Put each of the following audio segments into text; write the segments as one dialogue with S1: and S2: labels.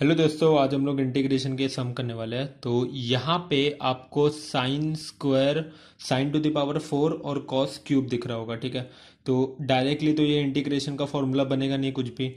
S1: hello दोस्तों आज हम लोग इंटीग्रेशन के सम करने वाले हैं तो यहाँ पे आपको sine square sine to the power four और कॉस क्यूब दिख रहा होगा ठीक है तो डायरेक्टली तो ये इंटीग्रेशन का फॉर्मूला बनेगा नहीं कुछ भी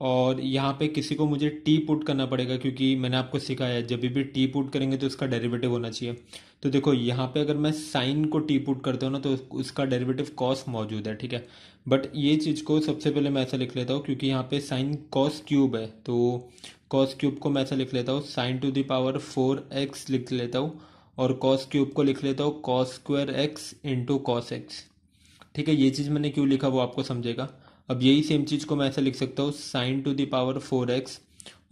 S1: और यहाँ पे किसी को मुझे टी पुट करना पड़ेगा क्योंकि मैंने आपको सिखाया है जब भी टी पुट करेंगे तो उसका डेरिवेटिव होना चाहिए तो देखो यहाँ पे अगर मैं साइन को टी पुट करता हूँ ना तो उसका डेरिवेटिव कॉस मौजूद है ठीक है बट ये चीज़ को सबसे पहले मैं ऐसा लिख लेता हूँ क्योंकि यहाँ पे साइन कॉस क्यूब है तो कॉस क्यूब को मैं ऐसा लिख लेता हूँ sine to the power four x लिख लेता हूँ और कॉस क्यूब को लिख लेता हूँ cos square x into cos x ठीक है ये चीज़ मैंने क्यों लिखा वो आपको समझेगा अब यही सेम चीज़ को मैं ऐसा लिख सकता हूँ sine to the power four x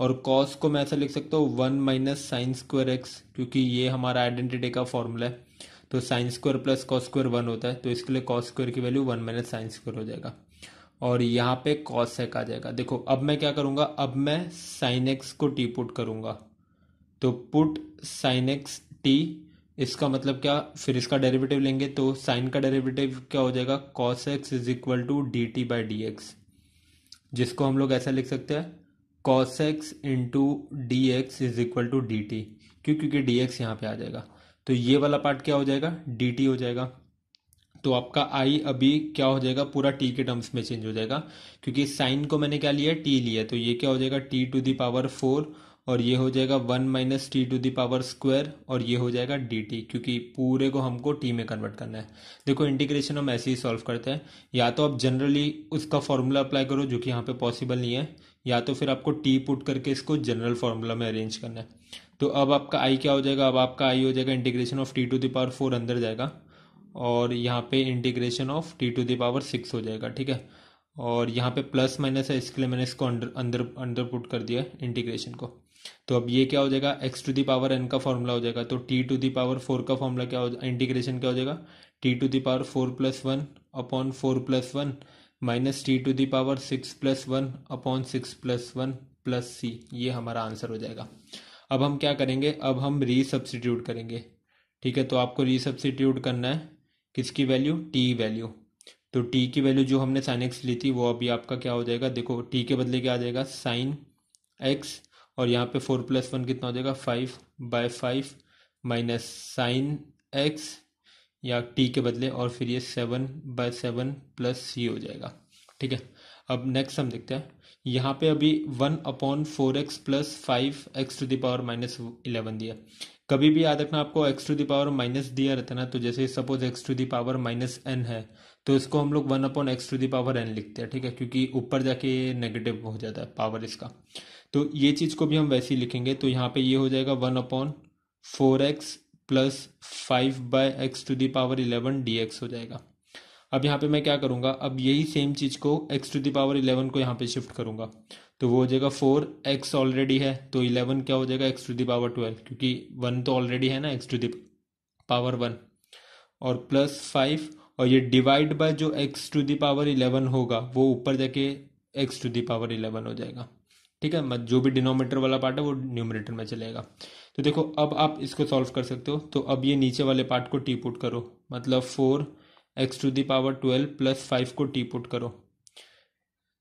S1: और कॉस को मैं ऐसा लिख सकता हूँ one minus sine square x क्योंकि ये हमारा आइडेंटिटी का फॉर्मूला है तो sine square plus cos square one होता है तो इसके लिए कॉस स्क्वायर की value one minus sine square हो जाएगा और यहाँ पे कॉस सेक आ जाएगा देखो अब मैं क्या करूँगा अब मैं साइन एक्स को टी पुट करूँगा तो पुट साइन एक्स टी इसका मतलब क्या फिर इसका डेरिवेटिव लेंगे तो साइन का डेरिवेटिव क्या हो जाएगा cos x is equal to d t by d x जिसको हम लोग ऐसा लिख सकते हैं cos x into d x is equal to d t क्यों क्योंकि डी एक्स यहाँ पे आ जाएगा तो ये वाला पार्ट क्या हो जाएगा डी टी हो जाएगा तो आपका आई अभी क्या हो जाएगा पूरा टी के टर्म्स में चेंज हो जाएगा क्योंकि साइन को मैंने क्या लिया टी लिया तो ये क्या हो जाएगा t to the power four और ये हो जाएगा one minus t to power square और ये हो जाएगा डी टी क्योंकि पूरे को हमको टी में कन्वर्ट करना है देखो इंटीग्रेशन हम ऐसे ही सॉल्व करते हैं या तो आप जनरली उसका फॉर्मूला अप्लाई करो जो कि यहाँ पे पॉसिबल नहीं है या तो फिर आपको टी पुट करके इसको जनरल फार्मूला में अरेंज करना है तो अब आपका आई क्या हो जाएगा अब आपका आई हो जाएगा integration of t to the power four अंदर जाएगा और यहाँ पे integration of t to the power six हो जाएगा ठीक है और यहाँ पे प्लस माइनस है इसके लिए मैंने इसको अंडर अंदर अंडर पुट कर दिया है इंटीग्रेशन को तो अब ये क्या हो जाएगा x to the power n का फॉर्मूला हो जाएगा तो t to the power four का फॉर्मूला क्या हो जाएगा इंटीग्रेशन क्या हो जाएगा t to the power four plus one upon four plus one minus t to the power six plus one upon six plus one plus c ये हमारा answer हो जाएगा अब हम क्या करेंगे अब हम रीसब्सटीट्यूट करेंगे ठीक है तो आपको रीसब्सटीट्यूट करना है किसकी वैल्यू टी वैल्यू तो टी की वैल्यू जो हमने साइन एक्स ली थी वो अभी आपका क्या हो जाएगा देखो टी के बदले क्या आ जाएगा साइन एक्स और यहाँ पे फोर प्लस वन कितना हो जाएगा five by five minus sine x या टी के बदले और फिर ये seven by seven plus c हो जाएगा ठीक है अब नेक्स्ट हम देखते हैं यहाँ पे अभी one upon four x plus five x to the power minus eleven दिया कभी भी याद रखना आपको एक्स टू दावर माइनस दिया रहता है ना तो जैसे suppose x to the power minus n है तो इसको हम लोग one upon x to the power n लिखते हैं ठीक है क्योंकि ऊपर जाके नेगेटिव हो जाता है पावर इसका तो ये चीज़ को भी हम वैसे ही लिखेंगे तो यहाँ पे ये हो जाएगा one upon four x plus five by x to the power eleven d x हो जाएगा अब यहाँ पे मैं क्या करूँगा अब यही सेम चीज़ को x to the power eleven को यहाँ पे शिफ्ट करूंगा तो वो हो जाएगा फोर एक्स ऑलरेडी है तो इलेवन क्या हो जाएगा x to the power twelve क्योंकि वन तो ऑलरेडी है ना x to the power one और प्लस फाइव और ये डिवाइड बाय जो x to the power eleven होगा वो ऊपर जाके x to the power eleven हो जाएगा ठीक है मत जो भी डिनोमीटर वाला पार्ट है वो न्यूमरेटर में चलेगा तो देखो अब आप इसको सॉल्व कर सकते हो तो अब ये नीचे वाले पार्ट को टी पुट करो मतलब four x to the power twelve plus five को टी पुट करो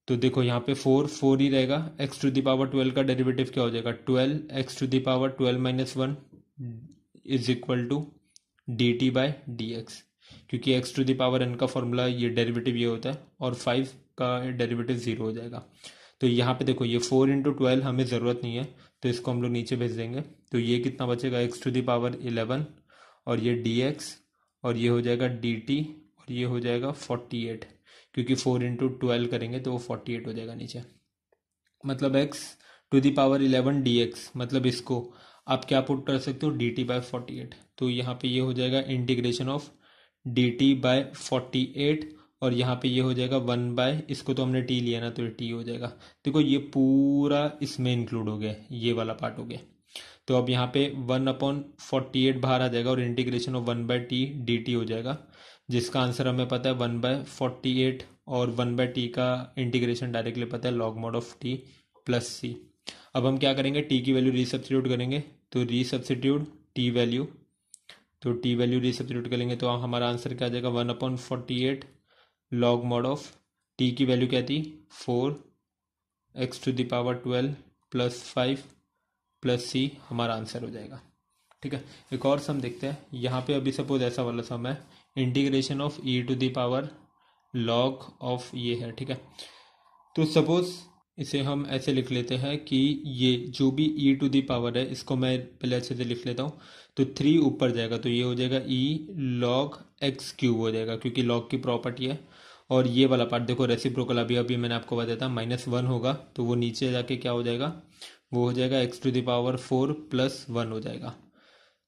S1: तो देखो यहाँ पे फोर फोर ही रहेगा एक्स टू दावर ट्वेल्व का डेरिवेटिव क्या हो जाएगा twelve x to the power twelve minus one is equal to d t by d x क्योंकि एक्स टू दावर एन का फॉर्मूला ये डेरिवेटिव ये होता है और फाइव का डेरिवेटिव ज़ीरो हो जाएगा तो यहाँ पे देखो ये फोर इंटू ट्वेल्व हमें ज़रूरत नहीं है तो इसको हम लोग नीचे भेज देंगे तो ये कितना बचेगा x to the power eleven और ये डी एक्स और ये हो जाएगा डी टी और ये हो जाएगा फोर्टी एट क्योंकि फोर इंटू ट्वेल्व करेंगे तो वो फोर्टी एट हो जाएगा नीचे मतलब x to the power eleven d x मतलब इसको आप क्या पुट कर सकते हो d t by forty eight तो यहाँ पे ये हो जाएगा integration of d t by forty eight और यहाँ पे ये हो जाएगा वन बाय इसको तो हमने टी लिया ना तो ये टी हो जाएगा देखो ये पूरा इसमें इंक्लूड हो गया ये वाला पार्ट हो गया तो अब यहाँ पे वन अपॉन फोर्टी एट बाहर आ जाएगा और integration of one by t d t हो जाएगा जिसका आंसर हमें पता है वन बाय फोर्टी एट और वन बाय टी का इंटीग्रेशन डायरेक्टली पता है log mod of t plus c अब हम क्या करेंगे टी की वैल्यू रिसब्स्टिट्यूट करेंगे तो रिसब्स्टिट्यूट टी वैल्यू तो टी वैल्यू रिसब्स्टिट्यूट करेंगे तो हमारा आंसर क्या आ जाएगा one upon forty eight log mod of t की वैल्यू क्या थी four x to the power twelve plus five plus c हमारा आंसर हो जाएगा ठीक है एक और सम देखते हैं यहाँ पे अभी सपोज ऐसा वाला सम है integration of e to the power log of ये है ठीक है तो सपोज इसे हम ऐसे लिख लेते हैं कि ये जो भी e टू दी पावर है इसको मैं पहले अच्छे से लिख लेता हूँ तो थ्री ऊपर जाएगा तो ये हो जाएगा e log x क्यूब हो जाएगा क्योंकि log की प्रॉपर्टी है और ये वाला पार्ट देखो रेसिप्रोकल अभी अभी मैंने आपको बताया था माइनस वन होगा तो वो नीचे जाके क्या हो जाएगा वो हो जाएगा x to the power four plus one हो जाएगा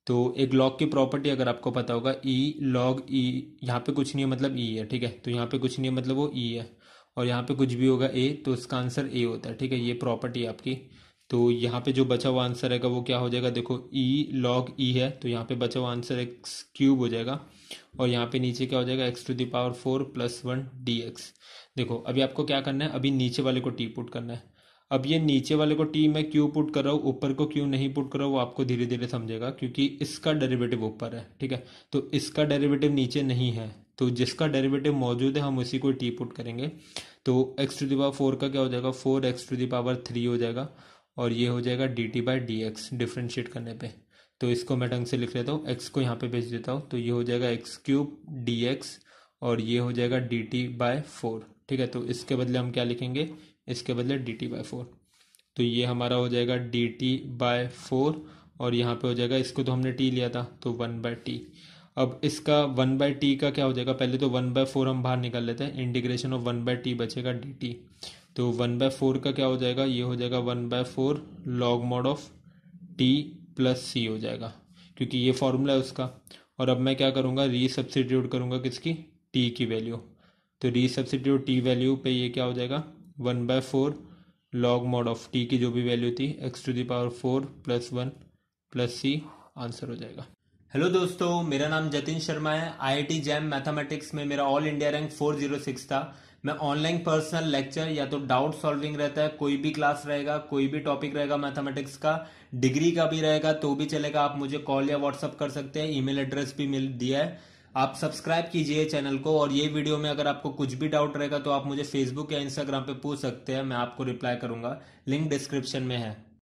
S1: तो एक लॉग की प्रॉपर्टी अगर आपको पता होगा ई लॉग ई यहाँ पे कुछ नहीं है मतलब ई e है ठीक है तो यहाँ पे कुछ नहीं है मतलब वो ई e है और यहाँ पे कुछ भी होगा ए तो इसका आंसर ए होता है ठीक है ये प्रॉपर्टी आपकी तो यहाँ पे जो बचा हुआ आंसर रहेगा वो क्या हो जाएगा देखो ई लॉग ई है तो यहाँ पे बचा हुआ आंसर एक्स क्यूब हो जाएगा और यहाँ पे नीचे क्या हो जाएगा x to the power four plus one d x देखो अभी आपको क्या करना है अभी नीचे वाले को टी पुट करना है अब ये नीचे वाले को टी मैं क्यों पुट कर रहा हूँ ऊपर को क्यों नहीं पुट कर रहा हूँ वो आपको धीरे धीरे समझेगा क्योंकि इसका डेरिवेटिव ऊपर है ठीक है तो इसका डेरिवेटिव नीचे नहीं है तो जिसका डेरिवेटिव मौजूद है हम उसी को टी पुट करेंगे तो एक्स टू दावर फोर का क्या हो जाएगा four x to the power three हो जाएगा और ये हो जाएगा d t by d x differentiate करने पे तो इसको मैं ढंग से लिख लेता हूँ एक्स को यहाँ पे भेज देता हूँ तो ये हो जाएगा एक्स क्यूब डी एक्स और ये हो जाएगा डी टी बाय फोर ठीक है तो इसके बदले हम क्या लिखेंगे इसके बदले डी टी बाय फोर तो ये हमारा हो जाएगा डी टी बाय फोर और यहाँ पे हो जाएगा इसको तो हमने टी लिया था तो वन बाय टी अब इसका वन बाय टी का क्या हो जाएगा पहले तो वन बाय फोर हम बाहर निकाल लेते हैं integration of one by t बचेगा डी टी तो वन बाय फोर का क्या हो जाएगा ये हो जाएगा one by four log mod of t plus c हो जाएगा क्योंकि ये फॉर्मूला है उसका और अब मैं क्या करूँगा री सब्सिट्यूट करूँगा किसकी टी की वैल्यू तो री सब्सिट्यूट टी वैल्यू पे ये क्या हो जाएगा one by four log mod of t की जो भी वैल्यू थी x to the power four plus one plus c answer हो जाएगा हेलो दोस्तों मेरा नाम जतिन शर्मा है आईआईटी जैम मैथमेटिक्स में मेरा ऑल इंडिया रैंक 406 था मैं ऑनलाइन पर्सनल लेक्चर या तो डाउट सॉल्विंग रहता है कोई भी क्लास रहेगा कोई भी टॉपिक रहेगा मैथमेटिक्स का डिग्री का भी रहेगा तो भी चलेगा आप मुझे कॉल या व्हाट्सअप कर सकते हैं ईमेल एड्रेस भी मिल दिया है आप सब्सक्राइब कीजिए चैनल को और ये वीडियो में अगर आपको कुछ भी डाउट रहेगा तो आप मुझे फेसबुक या इंस्टाग्राम पे पूछ सकते हैं मैं आपको रिप्लाई करूंगा लिंक डिस्क्रिप्शन में है